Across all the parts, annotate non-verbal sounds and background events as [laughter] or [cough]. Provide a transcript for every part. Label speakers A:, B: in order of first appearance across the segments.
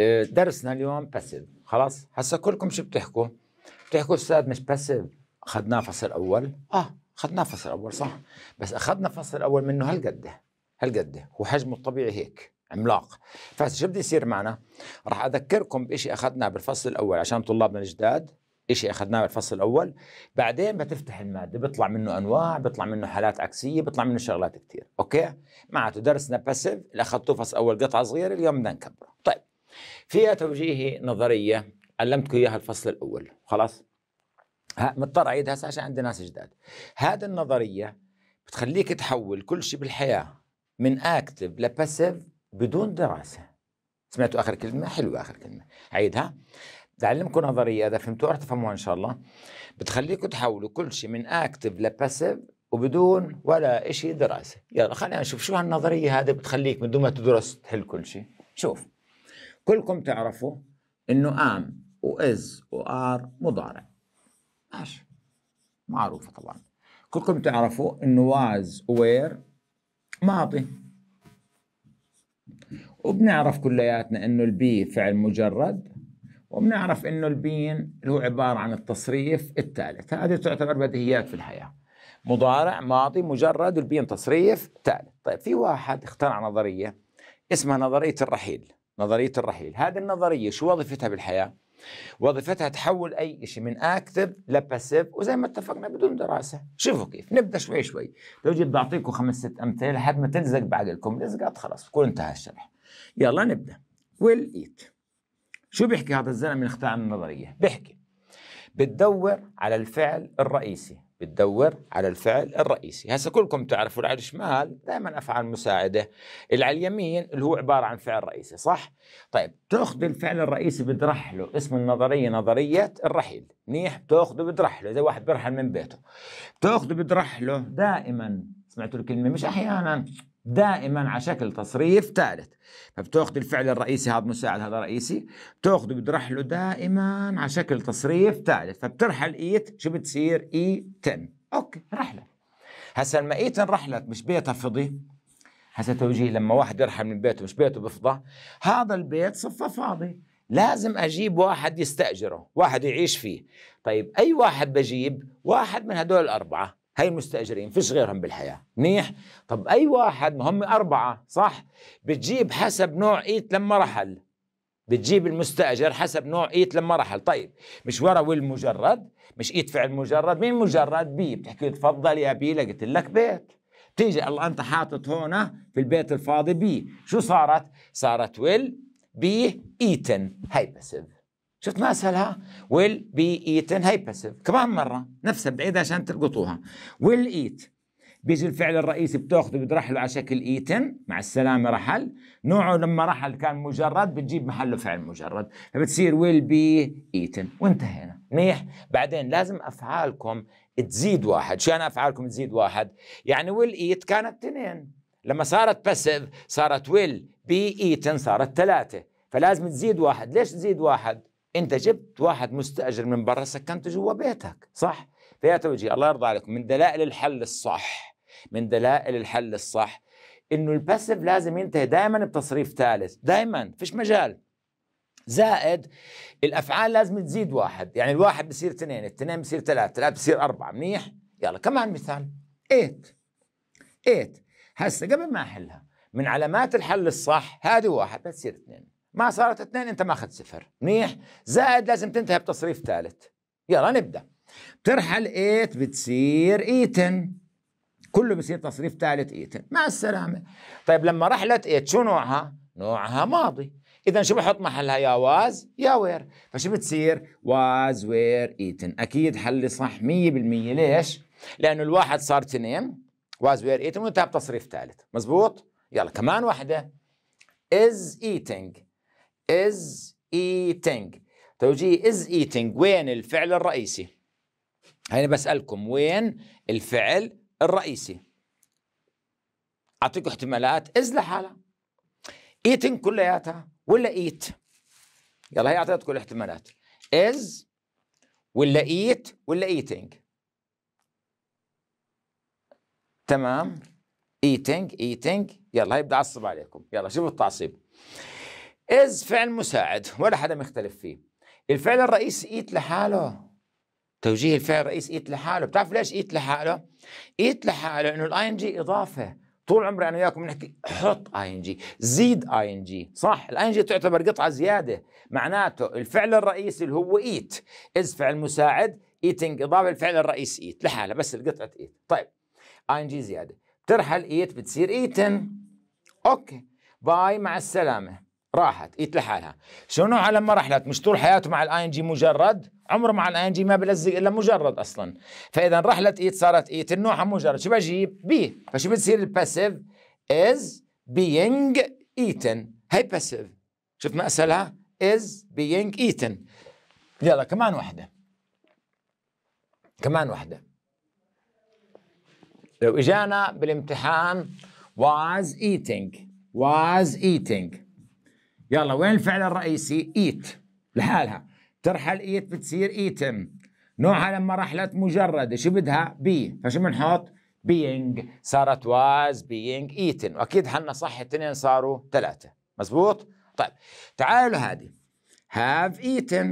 A: إيه، درسنا اليوم باسيف خلاص هسا كلكم شو بتحكوا بتحكوا استاذ مش باسيف اخذناه فصل اول اه اخذناه فصل اول صح بس اخذنا فصل اول منه هالقد هالقد وحجمه الطبيعي هيك عملاق فشو بده يصير معنا راح اذكركم بشيء اخذناه بالفصل الاول عشان طلابنا الجداد شيء اخذناه بالفصل الاول بعدين بتفتح الماده بيطلع منه انواع بيطلع منه حالات عكسيه بيطلع منه شغلات كثير اوكي معناته درسنا باسيف اللي اخذته فصل اول قطعه صغيره اليوم بدنا نكبره طيب فيها توجيهي نظريه علمتكم اياها الفصل الاول خلاص مضطر اعيدها هسه عشان عندنا ناس جداد هذه النظريه بتخليك تحول كل شيء بالحياه من اكتف لباسيف بدون دراسه سمعتوا اخر كلمه حلوه اخر كلمه عيدها بعلمكم نظريه اذا فهمتوها رح تفهموها ان شاء الله بتخليكم تحولوا كل شيء من اكتف لباسيف وبدون ولا شيء دراسه يلا خلينا نشوف شو هالنظريه هذه بتخليك من دون ما تدرس تحل كل شيء شوف كلكم تعرفوا انه ام واز وار مضارع ماشي معروفه طبعا كلكم تعرفوا انه واز وير ماضي وبنعرف كلياتنا انه البي فعل مجرد وبنعرف انه البين اللي هو عباره عن التصريف الثالث هذه تعتبر بديهيات في الحياه مضارع ماضي مجرد والبين تصريف ثالث طيب في واحد اخترع نظريه اسمها نظريه الرحيل نظريه الرحيل هذه النظريه شو وظيفتها بالحياه وظيفتها تحول اي شيء من اكتف لباسيف وزي ما اتفقنا بدون دراسه شوفوا كيف نبدا شوي شوي لو جيت بعطيكم خمس ست امثله لحد ما تلزق بعقلكم لزقات خلاص بكون انتهى الشرح يلا نبدا ويل ايت شو بيحكي هذا الزلمه من اختار النظريه بيحكي بتدور على الفعل الرئيسي بتدور على الفعل الرئيسي هسه كلكم تعرفوا على الشمال دائما افعال مساعده اللي على اليمين اللي هو عباره عن فعل رئيسي صح طيب تاخذ الفعل الرئيسي بترحله اسم النظريه نظريه الرحيل منيح بتاخذه بترحله زي واحد بيرحل من بيته بتاخذه بترحله دائما سمعتوا الكلمه مش احيانا دائما على شكل تصريف ثالث فبتاخذ الفعل الرئيسي هذا مساعد هذا رئيسي بتاخذه بترحله له دائما على شكل تصريف ثالث فبترحل ايت شو بتصير اي تم اوكي رحله هسا لما ايت رحلت مش بيتها فضي هسا توجيه لما واحد يرحل من بيته مش بيته بفضى هذا البيت صفه فاضي لازم اجيب واحد يستاجره واحد يعيش فيه طيب اي واحد بجيب واحد من هدول الاربعه هاي المستاجرين فيش غيرهم بالحياه منيح طب اي واحد ما هم اربعه صح بتجيب حسب نوع ايت لما رحل بتجيب المستاجر حسب نوع ايت لما رحل طيب مش ورا والمجرد مش ايت فعل مجرد مين مجرد بي بتحكي تفضل يا بي لقيت لك بيت تيجي الله انت حاطط هون في البيت الفاضي بي شو صارت صارت ويل بي ايتن هاي باسيف شفت ما اسهلها ويل بي ايتن هي باسيف كمان مره نفسها بعيدة عشان تلقطوها ويل ايت بيجي الفعل الرئيسي بتاخذه بترحله على شكل ايتن مع السلامه رحل نوعه لما رحل كان مجرد بتجيب محله فعل مجرد فبتصير ويل بي ايتن وانتهينا منيح بعدين لازم افعالكم تزيد واحد شو يعني افعالكم تزيد واحد يعني ويل ايت كانت اثنين لما صارت باسيف صارت ويل بي ايتن صارت ثلاثه فلازم تزيد واحد ليش تزيد واحد انت جبت واحد مستاجر من برا سكنته جوا بيتك صح فيا توجي الله يرضى عليكم من دلائل الحل الصح من دلائل الحل الصح انه الباسيف لازم ينتهي دائما بتصريف ثالث دائما فيش مجال زائد الافعال لازم تزيد واحد يعني الواحد بصير اثنين الاثنين بصير ثلاثة ثلاثة بصير أربعة منيح يلا كمان مثال ايت ايت هسه قبل ما احلها من علامات الحل الصح هذه واحد بتصير اثنين ما صارت اثنين انت ما اخذت صفر منيح زائد لازم تنتهي بتصريف ثالث يلا نبدا بترحل ايت بتصير ايتن كله بصير تصريف ثالث ايتن مع السلامه طيب لما رحلت ايت شو نوعها نوعها ماضي اذا شو بحط محلها يا واز يا وير فشو بتصير واز وير ايتن اكيد حلي صح 100% ليش لانه الواحد صار اثنين واز وير ايتن وانتهى بتصريف ثالث مزبوط يلا كمان واحده از ايتنج is eating توجيه is eating وين الفعل الرئيسي هيني بسألكم وين الفعل الرئيسي أعطيكم احتمالات is لحالها eating كلياتها ولا eat يلا هي أعطيتكم الاحتمالات is ولا eat ولا eating تمام eating eating يلا هي بدي أعصب عليكم يلا شوفوا التعصيب إز فعل مساعد ولا حدا مختلف فيه الفعل الرئيسي إيت لحاله توجيه الفعل الرئيسي إيت لحاله بتعرف ليش إيت لحاله إيت لحاله إنه الآي إن جي إضافة طول عمري انا وياكم بنحكي حط اي ان جي زيد اي ان جي صح الاي ان جي تعتبر قطعه زياده معناته الفعل الرئيسي اللي هو ايت از فعل مساعد ايتنج اضافه الفعل الرئيسي ايت لحاله بس القطعه ايت طيب اي ان جي زياده بترحل ايت بتصير ايتن اوكي باي مع السلامه راحت ايت لحالها شنو لما رحلت مش طول حياته مع الاي ان جي مجرد عمره مع الاي ان جي ما بلزق الا مجرد اصلا فاذا رحلت ايت صارت ايت النوعه مجرد شو بجيب بي فشو بتصير الباسيف از بينج ايتن هي باسيف شفت ما اسالها از بينج ايتن يلا كمان واحده كمان واحده لو اجانا بالامتحان واز ايتينج واز ايتينج يلا وين الفعل الرئيسي ايت لحالها ترحل ايت بتصير ايتن نوعها لما رحلت مجردة شو بدها بي فشو بنحط being صارت was being eaten واكيد حنا صح اثنين صاروا ثلاثة مزبوط طيب تعالوا هذه have eaten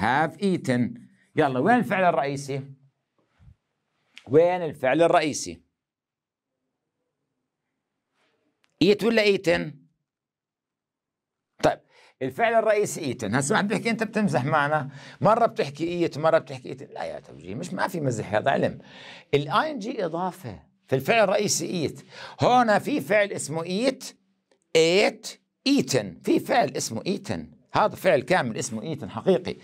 A: have eaten يلا وين الفعل الرئيسي وين الفعل الرئيسي eat ولا ايتن الفعل الرئيسي ايتن هسه عم تحكي انت بتمزح معنا مره بتحكي ايت مره بتحكي ايتن لا يا توجيه مش ما في مزح هذا علم الاي ان جي اضافه في الفعل الرئيسي ايت هون في فعل اسمه ايت ايت ايتن في فعل اسمه ايتن هذا فعل كامل اسمه ايتن حقيقي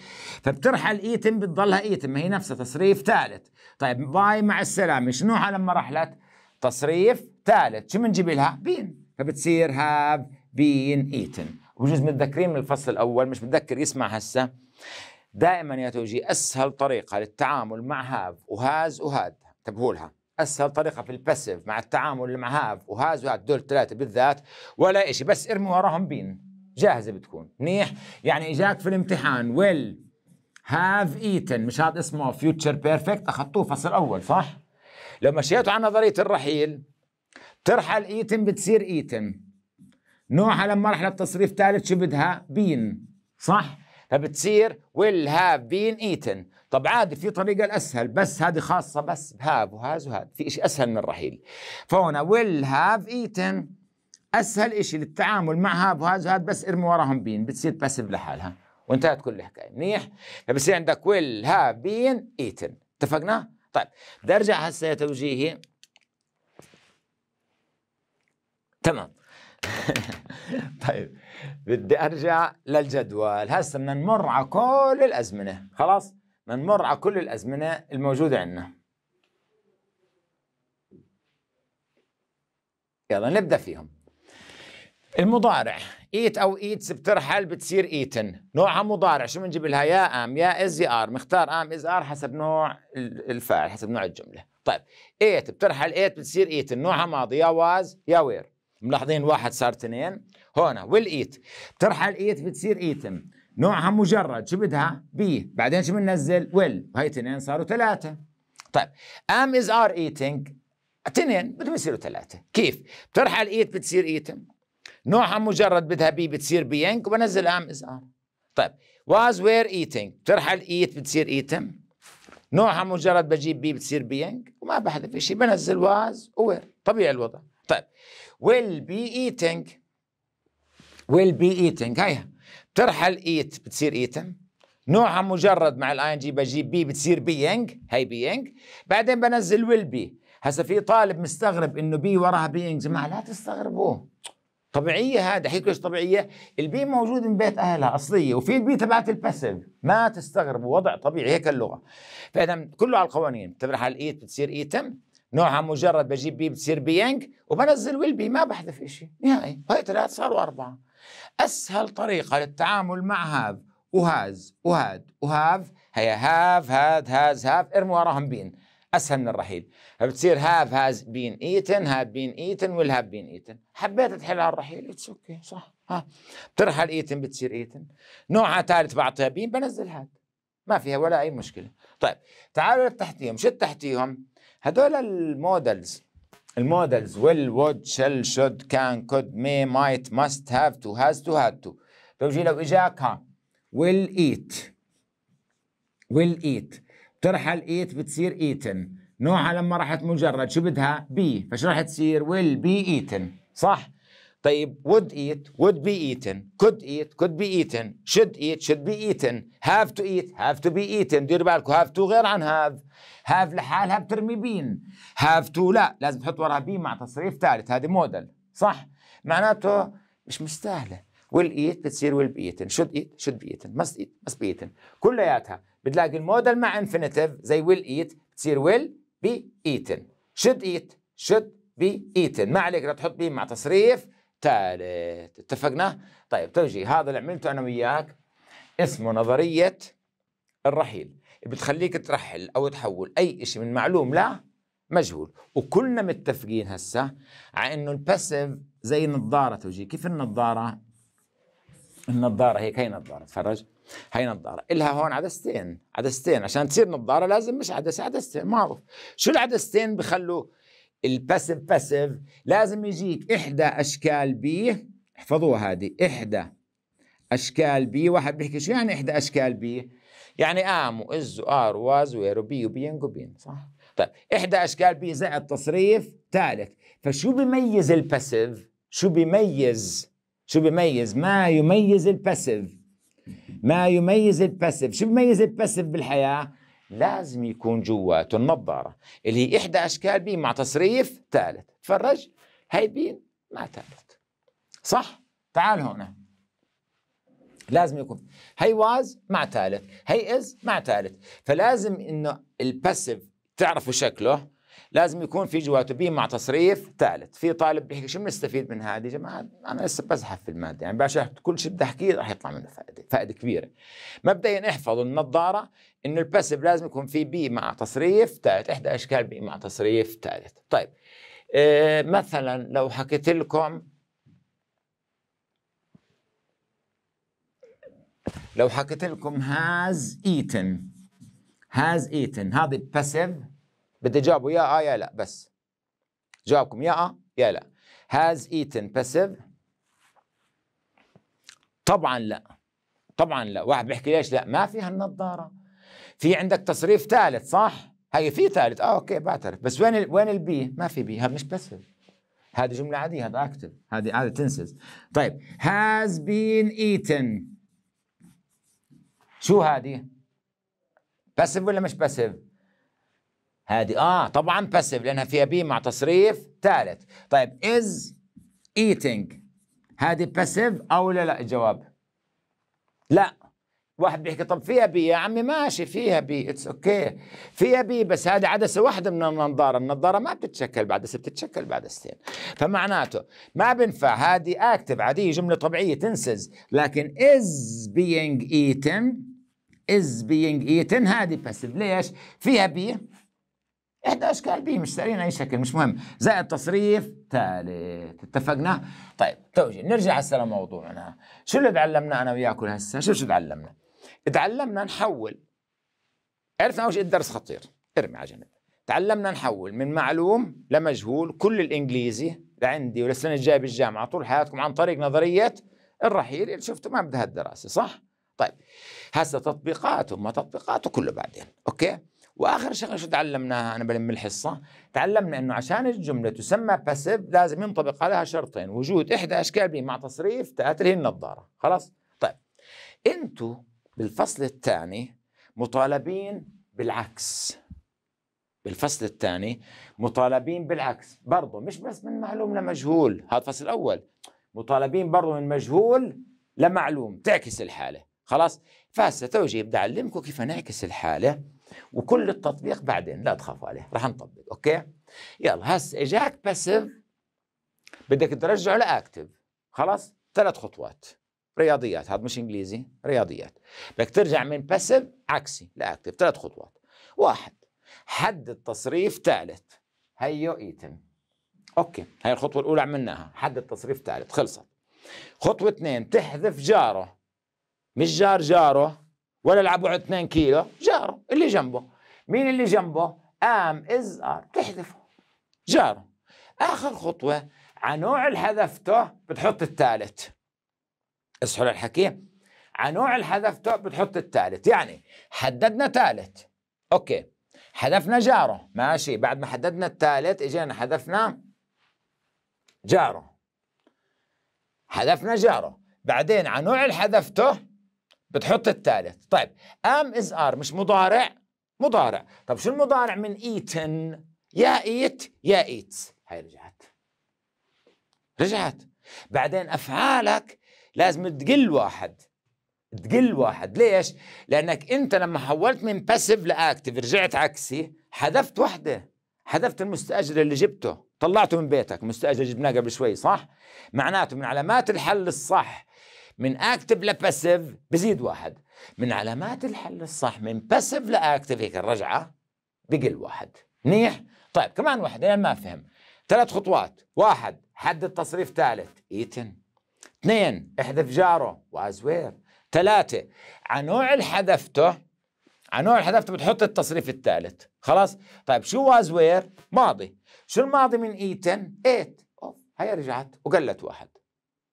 A: فبترحل ايتن بتضلها ايتن ما هي نفسها تصريف ثالث طيب باي مع السلامه شنو لما رحلت تصريف ثالث شو بنجيب لها بين فبتصير هاف بين ايتن وجوز متذكرين من الفصل الاول مش متذكر يسمع هسه دائما يا توجي اسهل طريقه للتعامل مع هاف وهاز وهاد انتبهوا لها اسهل طريقه في الباسيف مع التعامل مع هاف وهاز وهاد دول الثلاثه بالذات ولا شيء بس ارمي وراهم بين جاهزه بتكون منيح يعني اجاك في الامتحان ويل هاف ايتن مش هذا اسمه فيوتشر بيرفكت اخذتوه فصل اول صح لو مشيتوا على نظريه الرحيل ترحل ايتن بتصير ايتن نوعها لما رحلة تصريف ثالث شو بدها؟ بين صح؟ فبتصير will have been eaten طب عادي في طريقة الأسهل بس هذه خاصة بس بهاف وهاز وهاد في إشي أسهل من الرحيل فهنا will have eaten أسهل إشي للتعامل مع هاف وهاز وهاد بس ارمي وراهم بين بتصير باسف لحالها وانتهت كل الحكاية منيح فبصير عندك will have been eaten اتفقنا؟ طيب بدي أرجع هسه يا توجيهي تمام [laughs] طيب بدي ارجع للجدول هسه بدنا نمر على كل الازمنه خلاص بدنا نمر على كل الازمنه الموجوده عندنا يلا نبدا فيهم المضارع ايت او ايتس بترحل بتصير ايتن نوعها مضارع شو بنجيب لها يا ام يا از يا ار مختار ام از ار حسب نوع الفاعل حسب نوع الجمله طيب ايت بترحل ايت بتصير ايتن نوعها ماضي يا واز يا وير ملاحظين واحد صار اثنين هون والايت بترحل ايت بتصير ايتم نوعها مجرد شو بدها بي بعدين شو بننزل ويل وهي اثنين صاروا ثلاثة طيب ام از ار ايتنج اثنين بدهم يصيروا ثلاثة كيف بترحل ايت بتصير ايتم نوعها مجرد بدها بي بتصير بينج وبنزل ام از ار طيب واز وير ايتنج بترحل ايت بتصير ايتم نوعها مجرد بجيب بي بتصير بينج وما بحذف شيء بنزل واز ووير طبيعي الوضع طيب will be eating will be eating هيها بترحل eat بتصير eaten نوعها مجرد مع الاي ان جي بجيب بي بتصير being هي being بعدين بنزل will be هسا في طالب مستغرب انه بي وراها being جماعه لا تستغربوه طبيعية هذا حكي ليش طبيعية البي موجود من بيت أهلها أصلية وفي البي تبعت الباسيف ما تستغربوا وضع طبيعي هيك اللغة فإذا كله على القوانين بترحل على الإيت بتصير إيتم نوعها مجرد بجيب بيه بتصير بيانج وبنزل ويل بي ما بحذف شيء نهائي هاي ثلاث صاروا أربعة أسهل طريقة للتعامل مع هاف وهاز وهاد وهاف هي هاف هاد هاز هاف ارموا وراهم بين اسهل من الرحيل فبتصير هاف هاز بين ايتن هاد بين ايتن والهاف بين ايتن حبيت على الرحيل اتس اوكي صح ها بترحل ايتن بتصير ايتن نوعها ثالث بعطيها بين بنزل هاد ما فيها ولا اي مشكله طيب تعالوا لتحتيهم شو التحتيهم هذول المودلز المودلز ويل وود شل شود كان كود مي مايت ماست هاف تو هاز تو هاد تو بتمشي لو اجاك ها ويل ايت ويل ايت بترحل ايت بتصير ايتن نوعها لما راحت مجرد شو بدها بي فشو راح تصير ويل بي ايتن صح طيب would eat would be eaten could eat could be eaten should eat should be eaten have to eat have to be eaten دير بالكو have to غير عن have have لحالها بترمي بين have to لا لازم تحط وراها بين مع تصريف ثالث هذه موديل صح معناته مش مستاهله will eat بتصير will be eaten should eat should be eaten must eat must be eaten كلياتها بتلاقي الموديل مع انفينيتيف زي will eat بتصير will be eaten should eat should be eaten ما عليك لا تحط بين مع تصريف ثالث اتفقنا؟ طيب توجيه هذا اللي عملته أنا وياك اسمه نظرية الرحيل بتخليك ترحل أو تحول أي شيء من معلوم لا مجهول وكلنا متفقين هسه على انه الباسيف زي النظاره توجيه كيف النظاره النظاره هيك هي نظاره تفرج هي نظاره الها هون عدستين عدستين عشان تصير نظاره لازم مش عدسه عدستين معروف شو العدستين بخلوا الباسيف باسيف لازم يجيك إحدى أشكال بي احفظوها هذه إحدى أشكال بي واحد بيحكي شو يعني إحدى أشكال بي يعني آم وإز وآر واز وير وبي وبين وبين صح طيب إحدى أشكال بي زائد تصريف ثالث فشو بيميز الباسيف شو بيميز شو بيميز ما يميز الباسيف ما يميز الباسيف شو بيميز الباسيف بالحياة لازم يكون جواته النظارة اللي هي إحدى أشكال بين مع تصريف ثالث تفرج هاي بين مع ثالث صح تعال هنا لازم يكون هي واز مع ثالث هي از مع ثالث فلازم انه الباسيف تعرفوا شكله لازم يكون في جواته بي مع تصريف ثالث في طالب بيحكي شو بنستفيد من هذه جماعه انا لسه بزحف في الماده يعني باشا كل شيء بدي احكيه راح يطلع منه فائده فائده كبيره مبدئيا احفظوا النظاره انه الباسيف لازم يكون في بي مع تصريف ثالث احدى اشكال بي مع تصريف ثالث طيب إيه مثلا لو حكيت لكم لو حكيت لكم هاز ايتن هاز ايتن هذه الباسيف بدي جاوبه يا اه يا لا بس جاوبكم يا اه يا لا هاز ايتن باسيف طبعا لا طبعا لا واحد بيحكي ليش لا ما فيها النظاره في عندك تصريف ثالث صح هي في ثالث اه اوكي بعترف بس وين وين البي ما في بي هذا مش باسيف هذه جملة عادية هذا اكتف هذه هذا تنسز طيب has been eaten شو هذه؟ باسيف ولا مش باسيف؟ هذه اه طبعا باسيف لانها فيها بي مع تصريف ثالث طيب از ايتينج هذه باسيف او لا لا الجواب لا واحد بيحكي طب فيها بي يا عمي ماشي فيها بي اتس اوكي okay. فيها بي بس هذه عدسه واحده من النظاره النظاره ما بتتشكل بعدسه بتتشكل بعدستين فمعناته ما بينفع هذه اكتف عاديه جمله طبيعيه تنسز لكن از being eaten از being eaten هذه باسيف ليش فيها بي احدى اشكال بي مش سالين اي شكل مش مهم زائد تصريف ثالث اتفقنا طيب توجيه نرجع هسه لموضوعنا شو اللي تعلمنا انا وياكم هسه شو شو تعلمنا تعلمنا نحول عرفنا اول شيء الدرس خطير ارمي على جنب تعلمنا نحول من معلوم لمجهول كل الانجليزي لعندي وللسنه الجايه بالجامعه طول حياتكم عن طريق نظريه الرحيل اللي شفته ما بدها الدراسه صح طيب هسه تطبيقاته ما تطبيقاته كله بعدين اوكي واخر شغله شو تعلمناها انا بلم الحصه تعلمنا انه عشان الجمله تسمى باسيف لازم ينطبق عليها شرطين وجود احدى اشكال مع تصريف تاتره النظاره خلاص طيب انتوا بالفصل الثاني مطالبين بالعكس بالفصل الثاني مطالبين بالعكس برضه مش بس من معلوم لمجهول هذا الفصل الاول مطالبين برضه من مجهول لمعلوم تعكس الحاله خلاص فهسه توجيه بدي اعلمكم كيف نعكس الحاله وكل التطبيق بعدين لا تخافوا عليه رح نطبق اوكي يلا هسه اجاك باسيف بدك ترجعه لاكتف خلاص ثلاث خطوات رياضيات هذا مش انجليزي رياضيات بدك ترجع من باسيف عكسي لاكتف ثلاث خطوات واحد حدد تصريف ثالث هيو ايتم اوكي هاي الخطوه الاولى عملناها حدد تصريف ثالث خلصت خطوه اثنين تحذف جاره مش جار جاره ولا لعبوا 2 كيلو جاره اللي جنبه مين اللي جنبه قام ار تحذفه جاره اخر خطوه على نوع اللي حذفته بتحط الثالث اصحوا للحكي على نوع اللي حذفته بتحط الثالث يعني حددنا ثالث اوكي حذفنا جاره ماشي بعد ما حددنا الثالث اجينا حذفنا جاره حذفنا جاره بعدين على نوع اللي حذفته بتحط الثالث طيب ام از ار مش مضارع مضارع طب شو المضارع من ايتن يا ايت يا ايت هاي رجعت رجعت بعدين افعالك لازم تقل واحد تقل واحد ليش لانك انت لما حولت من باسيف لاكتيف رجعت عكسي حذفت وحده حذفت المستاجر اللي جبته طلعته من بيتك مستاجر جبناه قبل شوي صح معناته من علامات الحل الصح من اكتف لباسيف بزيد واحد من علامات الحل الصح من باسيف لاكتف هيك الرجعه بقل واحد منيح طيب كمان واحد انا ما فهم ثلاث خطوات واحد حدد تصريف ثالث ايتن اثنين احذف جاره وازوير ثلاثة على نوع حذفته على نوع حذفته بتحط التصريف الثالث خلاص طيب شو وازوير ماضي شو الماضي من ايتن ايت أوف. هي رجعت وقلت واحد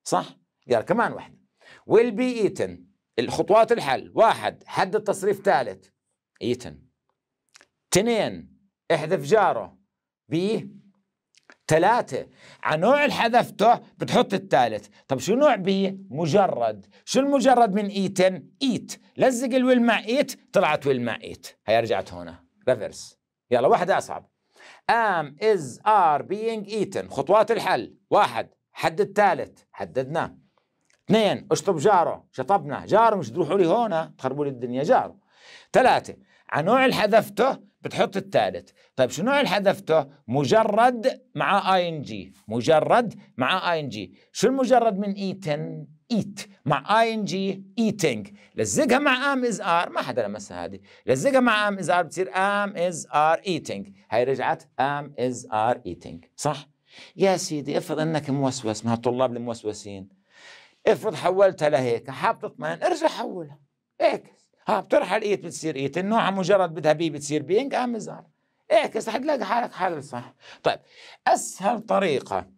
A: صح يلا كمان واحدة will be eaten الخطوات الحل واحد حدد تصريف ثالث eaten اثنين احذف جاره بي ثلاثة على نوع اللي حذفته بتحط الثالث طب شو نوع بي مجرد شو المجرد من ايتن ايت لزق الويل مع ايت طلعت ويل مع ايت هي رجعت هنا ريفرس يلا واحدة أصعب ام از ار بينج ايتن خطوات الحل واحد حدد ثالث حددناه اثنين اشطب جاره شطبنا جاره مش تروحوا لي هون تخربوا لي الدنيا جاره ثلاثة على نوع اللي حذفته بتحط الثالث طيب شو نوع اللي حذفته مجرد مع اي ان جي مجرد مع اي ان جي شو المجرد من ايتن ايت مع اي ان جي ايتنج لزقها مع ام از ار ما حدا لمسها هذه لزقها مع ام از ار بتصير ام از ار ايتنج هاي رجعت ام از ار ايتنج صح يا سيدي افرض انك موسوس من هالطلاب الموسوسين افرض حولتها لهيك حاب تطمئن ارجع حولها اعكس ها بترحل ايت بتصير ايت النوع مجرد بدها بي بتصير بينج قام زار اعكس حتلاقي حالك حال صح طيب اسهل طريقة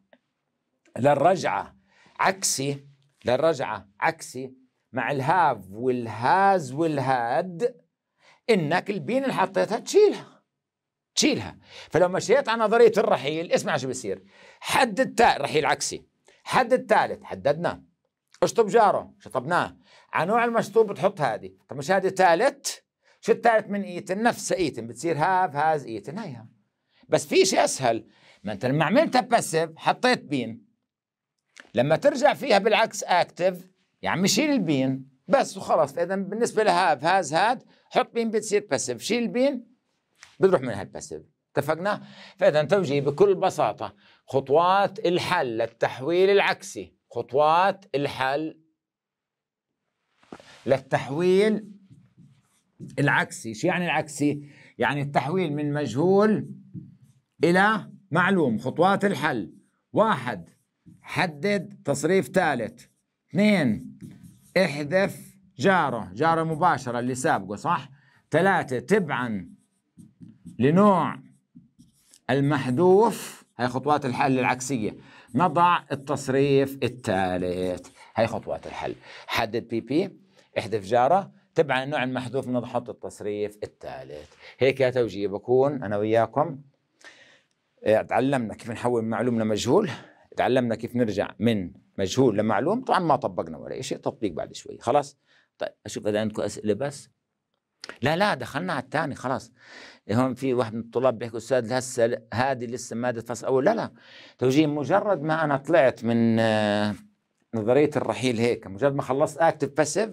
A: للرجعة عكسي للرجعة عكسي مع الهاف والهاز والهاد انك البين اللي حطيتها تشيلها تشيلها فلو مشيت على نظرية الرحيل اسمع شو بصير حد التاء رحيل عكسي حد الثالث حددناه اشطب جاره شطبناه على نوع المشطوب بتحط هذه طب مش هذه ثالث شو الثالث من ايتن نفس ايتن بتصير هاف هاز ايتن هيها بس في شيء اسهل ما انت لما عملتها باسيف حطيت بين لما ترجع فيها بالعكس اكتف يا عمي شيل البين بس وخلص اذا بالنسبه لهاف هاز هاد حط بين بتصير باسيف شيل البين بتروح منها الباسيف اتفقنا فاذا توجيه بكل بساطه خطوات الحل للتحويل العكسي خطوات الحل للتحويل العكسي شو يعني العكسي يعني التحويل من مجهول إلى معلوم خطوات الحل واحد حدد تصريف ثالث اثنين احذف جاره جاره مباشرة اللي سابقه صح ثلاثة تبعا لنوع المحذوف هاي خطوات الحل العكسية نضع التصريف الثالث هاي خطوات الحل حدد بي بي احذف جاره تبع النوع المحذوف نضحط التصريف الثالث هيك يا توجيه بكون انا وياكم إيه، تعلمنا كيف نحول معلوم لمجهول تعلمنا كيف نرجع من مجهول لمعلوم طبعا ما طبقنا ولا شيء تطبيق بعد شوي خلاص طيب اشوف اذا عندكم اسئله بس لا لا دخلنا على الثاني خلاص هون في واحد من الطلاب بيحكي استاذ هسه هذه لسه ماده فصل اول لا لا توجيه مجرد ما انا طلعت من آه، نظريه الرحيل هيك مجرد ما خلصت اكتف باسيف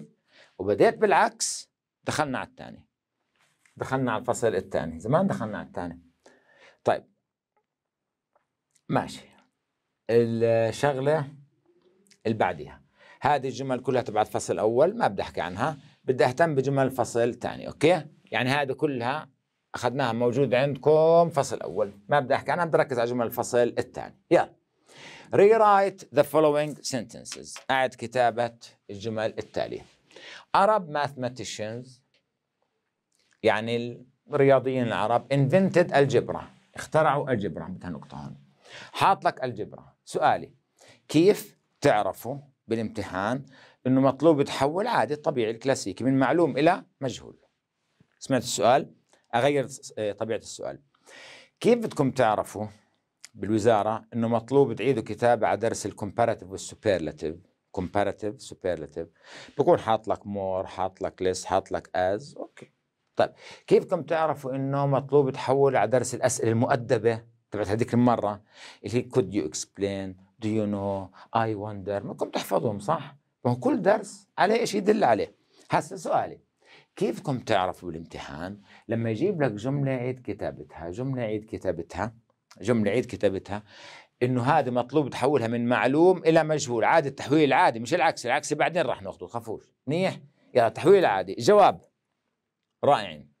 A: وبديت بالعكس دخلنا على الثاني دخلنا على الفصل الثاني زمان دخلنا على الثاني طيب ماشي الشغله اللي بعديها هذه الجمل كلها تبعت فصل اول ما بدي احكي عنها بدي اهتم بجمل الفصل الثاني اوكي يعني هذا كلها اخذناها موجود عندكم فصل اول ما بدي احكي عنها بدي اركز على جمل الفصل الثاني يلا rewrite the following sentences أعد كتابة الجمل التالية Arab mathematicians يعني الرياضيين العرب invented الجبرة اخترعوا الجبرة بدها نقطة هون حاط لك الجبرة سؤالي كيف تعرفوا بالامتحان انه مطلوب تحول عادي طبيعي الكلاسيكي من معلوم الى مجهول سمعت السؤال اغير آه، طبيعه السؤال كيف بدكم تعرفوا بالوزاره انه مطلوب تعيدوا كتابه على درس الكومباراتيف والسوبرلاتيف كومباراتيف سوبرلاتيف بكون حاط لك مور حاط لك ليس حاط لك از اوكي طيب كيف بدكم تعرفوا انه مطلوب تحول على درس الاسئله المؤدبه تبعت هذيك المره اللي هي كود يو اكسبلين دو يو نو اي وندر بدكم تحفظهم صح؟ ما كل درس عليه شيء يدل عليه هسه سؤالي كيفكم تعرفوا بالامتحان لما يجيب لك جملة عيد كتابتها جملة عيد كتابتها جملة عيد كتابتها انه هذا مطلوب تحولها من معلوم الى مجهول عادي التحويل العادي مش العكس العكس بعدين راح ناخذه خفوش منيح يلا تحويل عادي جواب رائعين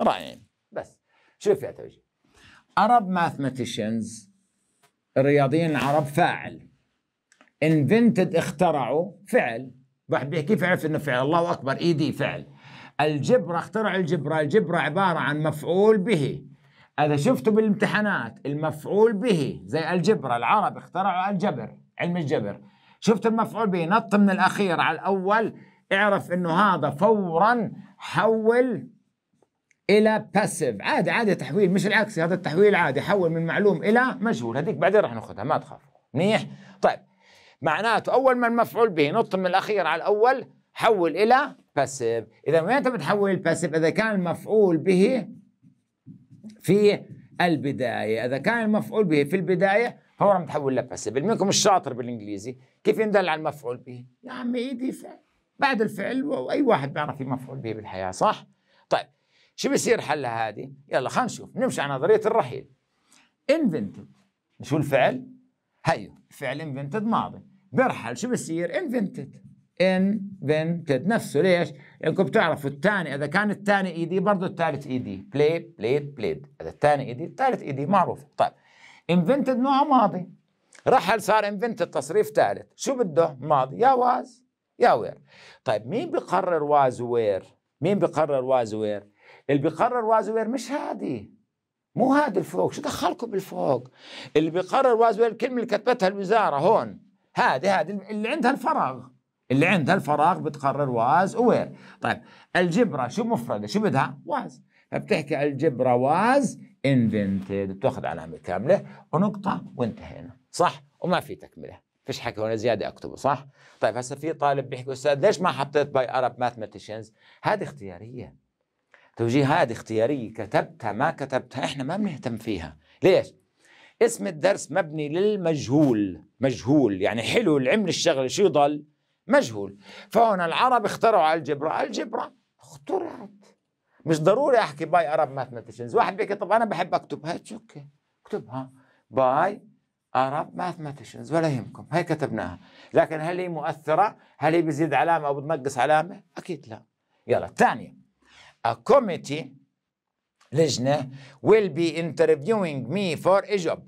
A: رائعين بس شوف يا توجيه عرب ماثماتيشنز الرياضيين العرب فاعل انفنتد اخترعوا فعل واحد بيحكي فعل انه فعل الله اكبر اي e دي فعل الجبر اخترع الجبر الجبر عبارة عن مفعول به هذا شفته بالامتحانات المفعول به زي الجبر العرب اخترعوا الجبر علم الجبر شفت المفعول به نط من الأخير على الأول اعرف انه هذا فورا حول الى باسيف عادي عادي تحويل مش العكس هذا التحويل عادي حول من معلوم الى مجهول هذيك بعدين راح ناخذها ما تخاف منيح طيب معناته اول ما المفعول به نط من الاخير على الاول حول الى باسيف اذا وين بتحول الباسيف اذا كان المفعول به في البدايه اذا كان المفعول به في البدايه هو عم متحول لباسيف منكم الشاطر بالانجليزي كيف يندل على المفعول به يا عمي ايدي فعل بعد الفعل واي واحد بيعرف مفعول به بالحياه صح طيب شو بصير حل هذه يلا خلينا نشوف نمشي على نظريه الرحيل invented شو الفعل هيو فعل invented ماضي برحل شو بصير invented ان نفسه ليش؟ لانكم بتعرفوا الثاني اذا كان الثاني اي دي برضه الثالث اي دي بلاي بلايد بلايد اذا الثاني اي دي الثالث اي دي معروف طيب invented نوعه ماضي رحل صار invented تصريف ثالث شو بده؟ ماضي يا واز يا وير طيب مين بقرر واز وير؟ مين بقرر واز وير؟ اللي بقرر واز وير مش هادي مو هادي الفوق شو دخلكم بالفوق؟ اللي بقرر واز وير الكلمه اللي كتبتها الوزاره هون هادي هادي اللي عندها الفراغ اللي عندها الفراغ بتقرر واز ووير طيب الجبرة شو مفردة شو بدها واز فبتحكي الجبرة واز invented بتاخذ علامة كاملة ونقطة وانتهينا صح وما في تكملة فيش حكي هون زيادة أكتبه صح طيب هسا في طالب بيحكي أستاذ ليش ما حطيت باي أرب ماثماتيشنز هذه اختيارية توجيهات اختيارية كتبتها ما كتبتها احنا ما بنهتم فيها ليش؟ اسم الدرس مبني للمجهول مجهول يعني حلو العمل الشغل شو يضل؟ مجهول فهون العرب اخترعوا الجبرا الجبرا اخترعت مش ضروري احكي باي ارب ماثماتيشنز واحد بيحكي طب انا بحب اكتب هاي اوكي اكتبها باي ارب ماثماتيشنز ولا يهمكم هاي كتبناها لكن هل هي مؤثره هل هي بزيد علامه او بتنقص علامه اكيد لا يلا الثانيه a committee لجنه will be interviewing me for a job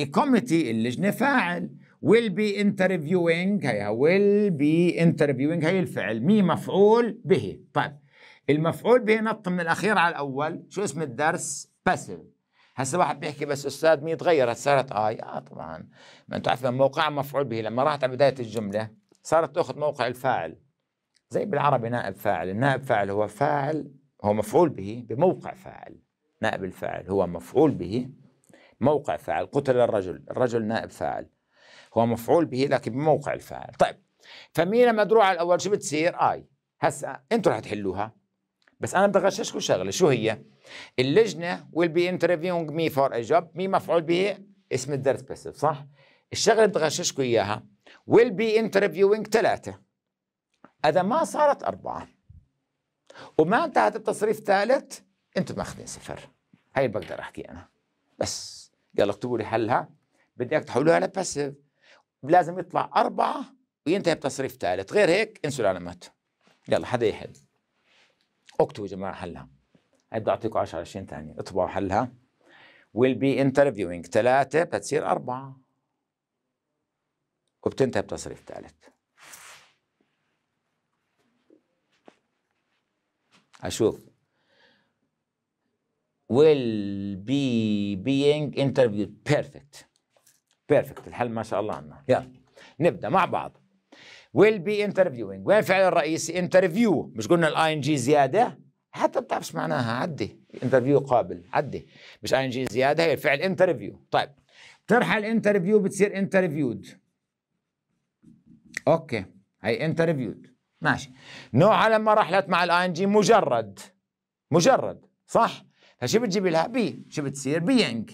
A: a committee اللجنه فاعل will be interviewing هي will be interviewing هي الفعل مي مفعول به طيب المفعول به نط من الاخير على الاول شو اسم الدرس باسيف هسه واحد بيحكي بس استاذ مي تغيرت صارت اي اه طبعا ما انتم عارفين موقع مفعول به لما راحت على بدايه الجمله صارت تاخذ موقع الفاعل زي بالعربي نائب فاعل النائب فاعل هو فاعل هو مفعول به بموقع فاعل نائب الفاعل هو مفعول به موقع فاعل قتل الرجل الرجل نائب فاعل هو مفعول به لكن بموقع الفاعل طيب فمينا مدروعة الأول شو بتصير آي هسا أنتم رح تحلوها بس أنا بدي أغششكم شغلة شو هي اللجنة will be interviewing me for a job مين مفعول به اسم الدرس بس صح الشغلة بدي أغششكم إياها will be interviewing ثلاثة إذا ما صارت أربعة وما انتهت التصريف ثالث أنتم ماخذين صفر هاي بقدر أحكي أنا بس يلا اكتبوا لي حلها بدي اياك تحولوها لباسيف لازم يطلع أربعة وينتهي بتصريف ثالث غير هيك انسوا العلامات يلا حدا يحل اكتبوا يا جماعة حلها بدي أعطيكم 10 20 ثانية اطبعوا حلها will be interviewing ثلاثة بتصير أربعة وبتنتهي بتصريف ثالث أشوف will be being interviewed perfect بيرفكت الحل ما شاء الله عنا يلا نبدا مع بعض ويل بي انترفيوينج وين فعل الرئيسي انترفيو مش قلنا الاي ان جي زياده حتى بتعرفش معناها عدي انترفيو قابل عدي مش اي ان جي زياده هي الفعل انترفيو طيب ترحل انترفيو بتصير انترفيود اوكي هي انترفيود ماشي نوعها لما رحلت مع الاي ان جي مجرد مجرد صح فشو بتجيب لها بي شو بتصير بينج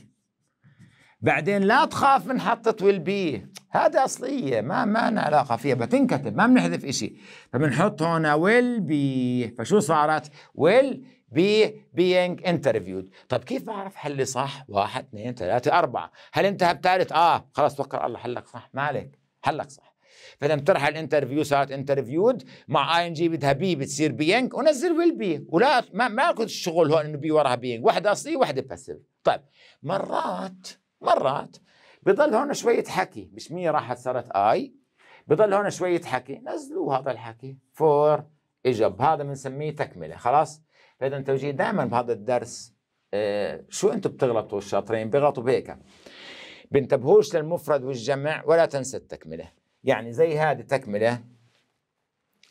A: بعدين لا تخاف من حطة ويل بي هذا أصلية ما ما لنا علاقة فيها بتنكتب ما بنحذف إشي فبنحط هنا ويل بي فشو صارت ويل بي بينج انترفيود طب كيف بعرف حلي صح واحد اثنين ثلاثة أربعة هل انتهى بثالث آه خلاص توكل الله حلك صح مالك حلك صح فلما ترحل الانترفيو صارت انترفيود مع اي ان جي بدها بي بتصير بينج ونزل ويل بي ولا ما ما كنت الشغل هون انه بي وراها بينج وحده اصليه وحده باسيف طيب مرات مرات بضل هون شوية حكي مش مية راحت صارت اي بضل هون شوية حكي نزلوا هذا الحكي فور اجب هذا بنسميه تكملة خلاص فإذا توجيه دائما بهذا الدرس آه، شو انتم بتغلطوا الشاطرين بيغلطوا بهيك بنتبهوش للمفرد والجمع ولا تنسى التكملة يعني زي هذه تكملة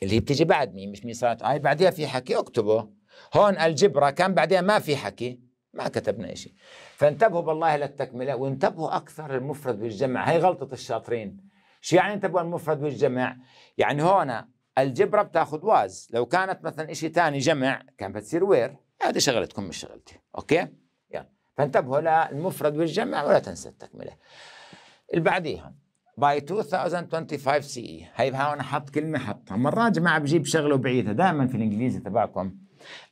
A: اللي هي بتيجي بعد مين مش مين صارت اي بعدها في حكي اكتبه هون الجبرة كان بعدها ما في حكي ما كتبنا شيء فانتبهوا بالله للتكملة وانتبهوا أكثر المفرد والجمع هي غلطة الشاطرين شو يعني انتبهوا المفرد والجمع يعني هون الجبرة بتاخذ واز لو كانت مثلا شيء ثاني جمع كانت بتصير وير هذه شغلتكم مش شغلتي أوكي يلا فانتبهوا للمفرد والجمع ولا تنسى التكملة اللي بعديها باي 2025 سي اي هي هون حط كلمه حطها مرات جماعه بجيب شغله وبعيدها دائما في الانجليزي تبعكم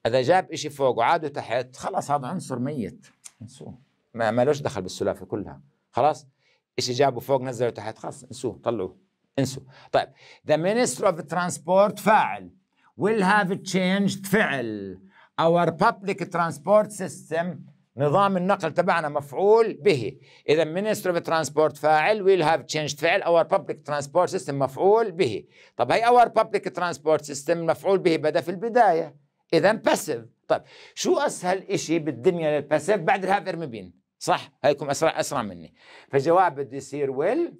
A: اذا جاب شيء فوق وعاده تحت خلاص هذا عنصر ميت انسوه ما مالوش دخل بالسلافه كلها خلاص شيء جابه فوق نزله تحت خلاص انسوه طلعوه انسوا طيب the minister of transport فاعل will have changed فعل our public transport system نظام النقل تبعنا مفعول به اذا minister of transport فاعل will have changed فعل our public transport system مفعول به طب هي our public transport system مفعول به بدا في البدايه اذا باسيف طيب شو اسهل شيء بالدنيا للباسيف بعد الهاف ارمبين صح هيكم اسرع اسرع مني فجواب بده يصير ويل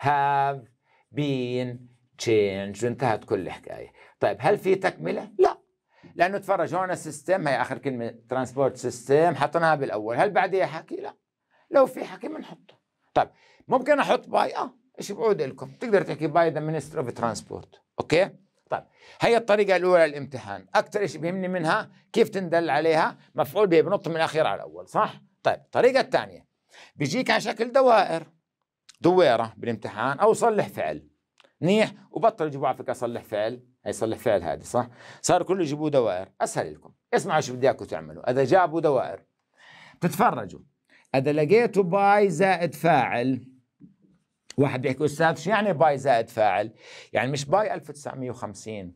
A: هاف بين تشينج وانتهت كل الحكايه طيب هل في تكمله لا لانه تفرج هون السيستم هي اخر كلمه ترانسبورت سيستم حطيناها بالاول هل بعديها حكي لا لو في حكي بنحطه طيب ممكن احط باي اه ايش بعود لكم تقدر تحكي باي ذا مينستر اوف ترانسبورت اوكي طيب هي الطريقه الاولى للامتحان اكثر شيء بيهمني منها كيف تندل عليها مفعول به بنط من الاخير على الاول صح طيب الطريقه الثانيه بيجيك على شكل دوائر دويره بالامتحان او صلح فعل منيح وبطل يجيبوا على فكره صلح فعل هي صلح فعل هذه صح صار كله يجيبوا دوائر اسهل لكم اسمعوا شو بدي اياكم تعملوا اذا جابوا دوائر بتتفرجوا اذا لقيتوا باي زائد فاعل واحد بيحكي استاذ شو يعني باي زائد فاعل يعني مش باي 1950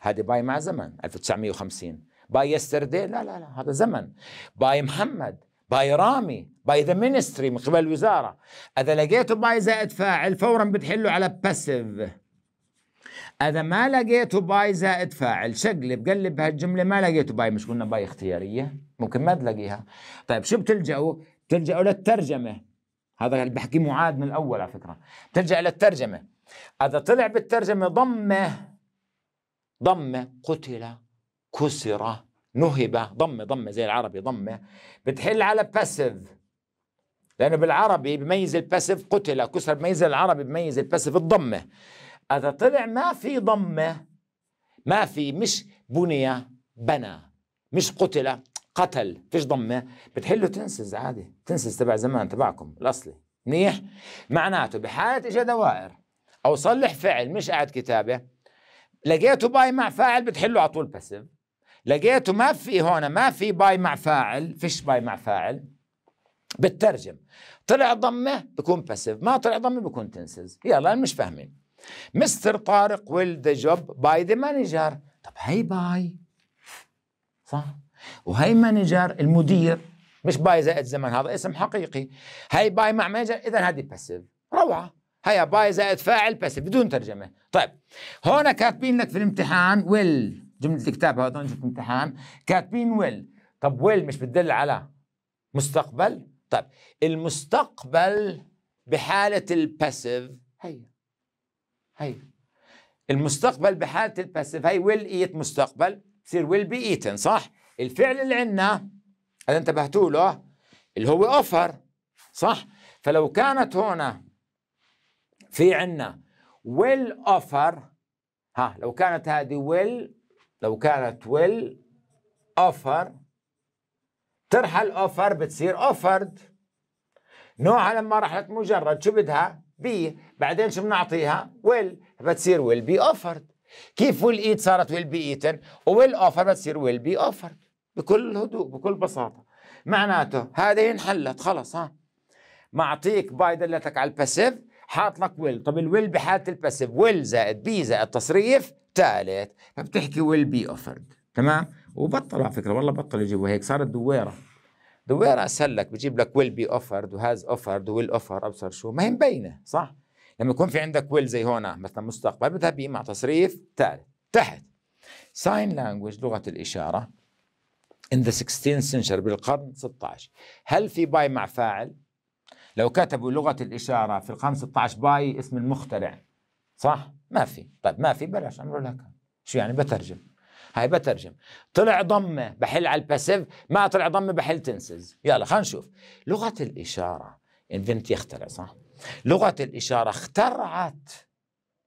A: هذه باي مع زمن 1950 باي يستردي لا لا لا هذا زمن باي محمد باي رامي باي ذا مينستري من قبل الوزاره اذا لقيته باي زائد فاعل فورا بتحله على باسيف اذا ما لقيته باي زائد فاعل شقلب قلب بهالجمله ما لقيته باي مش قلنا باي اختياريه ممكن ما تلاقيها طيب شو بتلجأوا بتلجأوا للترجمه هذا اللي يعني بحكي معاد من الاول على فكره بترجع للترجمه اذا طلع بالترجمه ضمه ضمه قتل كسر نهب ضمه ضمه زي العربي ضمه بتحل على باسيف لانه بالعربي بميز الباسيف قتل كسر بميز العربي بميز الباسيف الضمه اذا طلع ما في ضمه ما في مش بني بنى مش قتل قتل فيش ضمه بتحله تنسز عادي تنسز تبع زمان تبعكم الاصلي منيح معناته بحاله اجى دوائر او صلح فعل مش قاعد كتابه لقيته باي مع فاعل بتحله على طول باسيف لقيته ما في هون ما في باي مع فاعل فيش باي مع فاعل بترجم طلع ضمه بكون باسيف ما طلع ضمه بكون تنسز يلا مش فاهمين مستر طارق ويل ذا جوب باي ذا مانجر طب هي باي صح وهي مانجر المدير مش باي زائد زمن هذا اسم حقيقي هي باي مع مانجر اذا هذه باسيف روعه هي باي زائد فاعل باسيف بدون ترجمه طيب هون كاتبين لك في الامتحان ويل جمله الكتاب هذا في الامتحان كاتبين ويل طب ويل مش بتدل على مستقبل طيب المستقبل بحاله الباسيف هي هي المستقبل بحاله الباسيف هي ويل ايت مستقبل بصير ويل بي ايتن صح الفعل اللي عندنا اللي انتبهتوا له اللي هو اوفر صح فلو كانت هنا في عندنا ويل اوفر ها لو كانت هذه ويل لو كانت ويل اوفر ترحل اوفر بتصير اوفرد نوعها لما رحلت مجرد شو بدها بي بعدين شو بنعطيها ويل بتصير ويل بي اوفرد كيف ويل ايت صارت ويل بي ايتن ويل اوفر بتصير ويل بي اوفرد بكل هدوء بكل بساطه معناته هذه انحلت خلص ها معطيك باي دلتك على الباسيف حاط لك ويل طب الويل بحاله الباسيف ويل زائد بي زائد تصريف ثالث فبتحكي ويل بي اوفرد تمام وبطل على فكره والله بطل يجيبوا هيك صارت دويره دويره اسهل لك بجيب لك ويل بي اوفرد وهاز اوفرد ويل اوفر ابصر شو ما هي مبينه صح لما يكون في عندك ويل زي هون مثلا مستقبل بدها بي مع تصريف ثالث تحت ساين لانجوج لغه الاشاره in the 16th century بالقرن 16 هل في باي مع فاعل لو كتبوا لغة الإشارة في القرن 16 باي اسم المخترع صح ما في طيب ما في بلاش أمره لك شو يعني بترجم هاي بترجم طلع ضمة بحل على الباسيف ما طلع ضمة بحل تنسز يلا خلينا نشوف لغة الإشارة انفنت يخترع صح لغة الإشارة اخترعت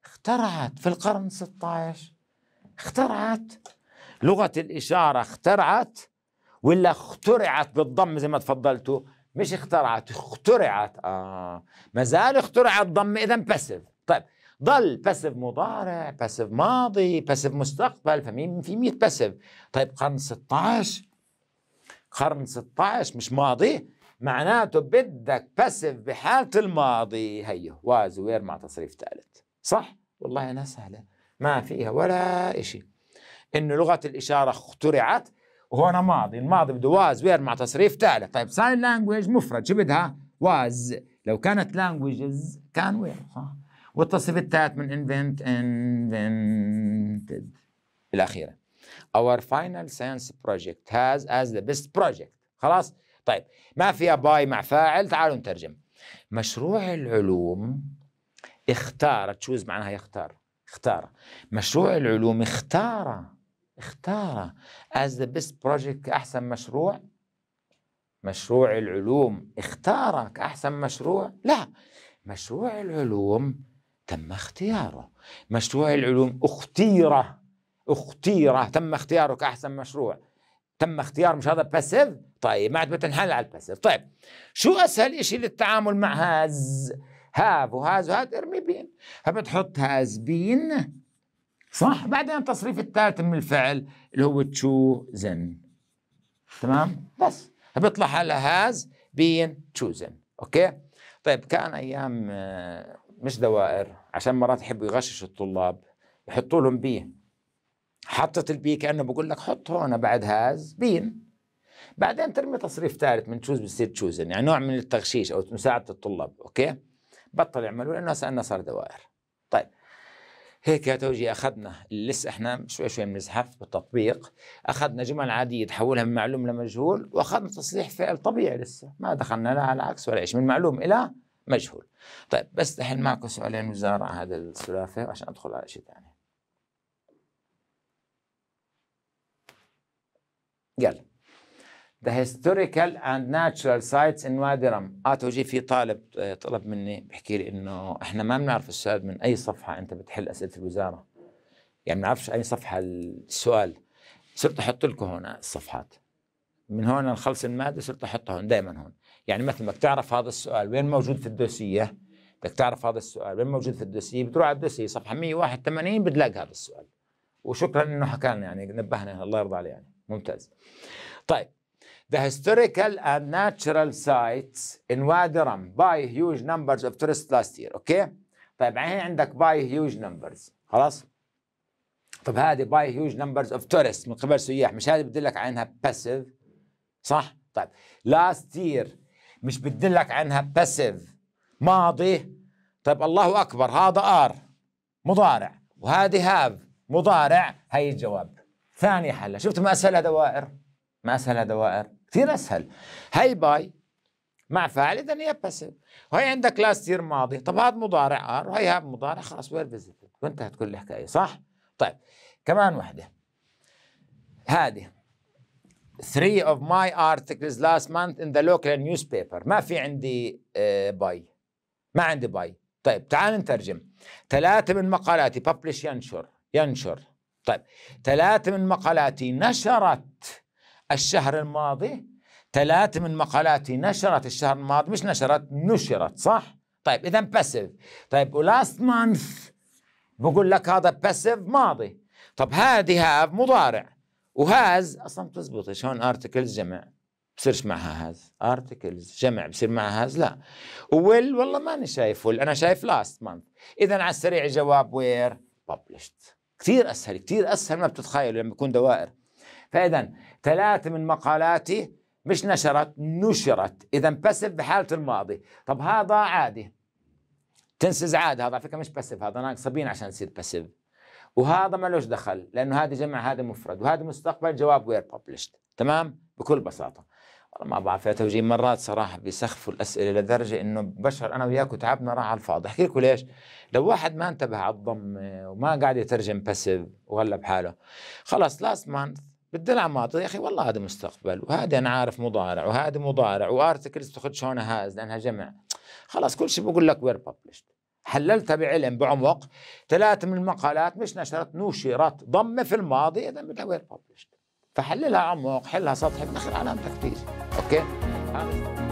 A: اخترعت في القرن 16 اخترعت لغة الإشارة اخترعت ولا اخترعت بالضم زي ما تفضلتوا مش اخترعت اخترعت اه ما زال اخترعت ضم اذا باسف طيب ضل باسف مضارع باسف ماضي باسف مستقبل فمين في 100 باسف طيب قرن 16 قرن 16 مش ماضي معناته بدك باسف بحالة الماضي هيه وير مع تصريف ثالث صح والله أنا سهلة ما فيها ولا إشي إنه لغة الإشارة اخترعت وهنا ماضي الماضي بده واز وير مع تصريف تالي طيب ساين لانجويج مفرد شو بدها واز لو كانت لانجويجز كان وير صح والتصريف الثالث من انفنت انفنتد الأخيرة اور فاينل ساينس بروجكت هاز از ذا بيست بروجكت خلاص طيب ما فيها باي مع فاعل تعالوا نترجم مشروع العلوم اختار تشوز معناها يختار اختار مشروع العلوم اختار اختاره از ذا بيست بروجكت كأحسن مشروع مشروع العلوم اختاره كأحسن مشروع لا مشروع العلوم تم اختياره مشروع العلوم اختيره اختيره تم اختياره كأحسن مشروع تم اختيار مش هذا باسيف طيب ما عاد بتنحل على الباسيف طيب شو اسهل شيء للتعامل مع هاز هاف وهاز وهاز ارمي بين فبتحط هاز بين صح بعدين التصريف الثالث من الفعل اللي هو تشوزن تمام بس بيطلع على هاز بين تشوزن اوكي طيب كان ايام آه، مش دوائر عشان مرات يحبوا يغششوا الطلاب يحطوا لهم بي حطت البي كانه بقول لك حط هون بعد هاز بين بعدين ترمي تصريف ثالث من تشوز بتصير تشوزن يعني نوع من التغشيش او مساعده الطلاب اوكي بطل يعملوا لانه صار دوائر طيب هيك يا توجي اخذنا لسه احنا شوي شوي بنزحف بالتطبيق اخذنا جمل عاديه تحولها من معلوم لمجهول واخذنا تصليح فعل طبيعي لسه ما دخلنا لا على العكس ولا شيء من معلوم الى مجهول طيب بس الحين معكم سؤالين وزارع هذا السلافه عشان ادخل على شيء ثاني يلا The Historical and Natural Sites in Wadi Rum اه توجيه في طالب آه، طلب مني بحكي لي انه احنا ما بنعرف استاذ من اي صفحه انت بتحل اسئله الوزاره يعني ما بنعرفش اي صفحه السؤال صرت احط لكم هون الصفحات من هون نخلص الماده صرت احطها هون دائما هون يعني مثل بدك تعرف هذا السؤال وين موجود في الدوسيه بدك تعرف هذا السؤال وين موجود في الدوسيه بتروح على الدوسيه صفحه 181 بتلاقي هذا السؤال وشكرا انه حكى يعني نبهنا الله يرضى عليه يعني ممتاز طيب The historical and natural sites in Wadi Rum by huge numbers of tourists last year. Okay? طيب عين عندك by huge numbers خلاص؟ طب هذه by huge numbers of tourists من قبل سياح مش هذه بدلك عنها passive صح؟ طيب last year مش بدلك عنها passive ماضي طيب الله اكبر هذا ار مضارع وهذه هاف مضارع هي الجواب ثاني حل شفت ما اسهلها دوائر ما اسهلها دوائر كثير اسهل هي باي مع فاعل اذا هي باسيف وهي عندك لاست يير ماضي طب هذا مضارع ار وهي هاب مضارع خلاص وير فيزيتد وانتهت كل الحكايه صح؟ طيب كمان وحده هذه 3 of my articles last month in the local newspaper ما في عندي آه، باي ما عندي باي طيب تعال نترجم ثلاثة من مقالاتي publish ينشر ينشر طيب ثلاثة من مقالاتي نشرت الشهر الماضي ثلاث من مقالاتي نشرت الشهر الماضي مش نشرت نشرت صح طيب اذا باسيف طيب ولاست مانث بقول لك هذا باسيف ماضي طب هذه هاف مضارع وهاز اصلا بتزبط هون ارتكلز جمع بصيرش معها هاز ارتكلز جمع بصير معها هاز لا ويل والله ماني شايف ويل انا شايف لاست مانث اذا على السريع جواب وير ببلشت كثير اسهل كثير اسهل ما بتتخيلوا لما يكون دوائر فإذا ثلاثة من مقالاتي مش نشرت نشرت إذا بسف بحالة الماضي طب هذا عادي تنسز عادي هذا على فكرة مش بسف هذا ناقص بين عشان يصير بسف وهذا لوش دخل لأنه هذا جمع هذا مفرد وهذا مستقبل جواب وير ببلشت تمام بكل بساطة والله ما بعرف يا توجيه مرات صراحه بيسخفوا الاسئله لدرجه انه بشر انا وياك وتعبنا راح على الفاضي احكي لكم ليش لو واحد ما انتبه على الضمه وما قاعد يترجم باسيف وهلا بحاله خلص لاست مانث بالدلع ماضي يا اخي والله هذا مستقبل وهذا انا عارف مضارع وهذا مضارع وارتكلز بتاخذ هون هاز لانها جمع خلاص كل شيء بقول لك وير ببلشت حللتها بعلم بعمق ثلاثة من المقالات مش نشرت نشرت ضمة في الماضي إذا بدها وير ببلشت فحللها عمق حلها سطحي بالآخر علامتك كثير أوكي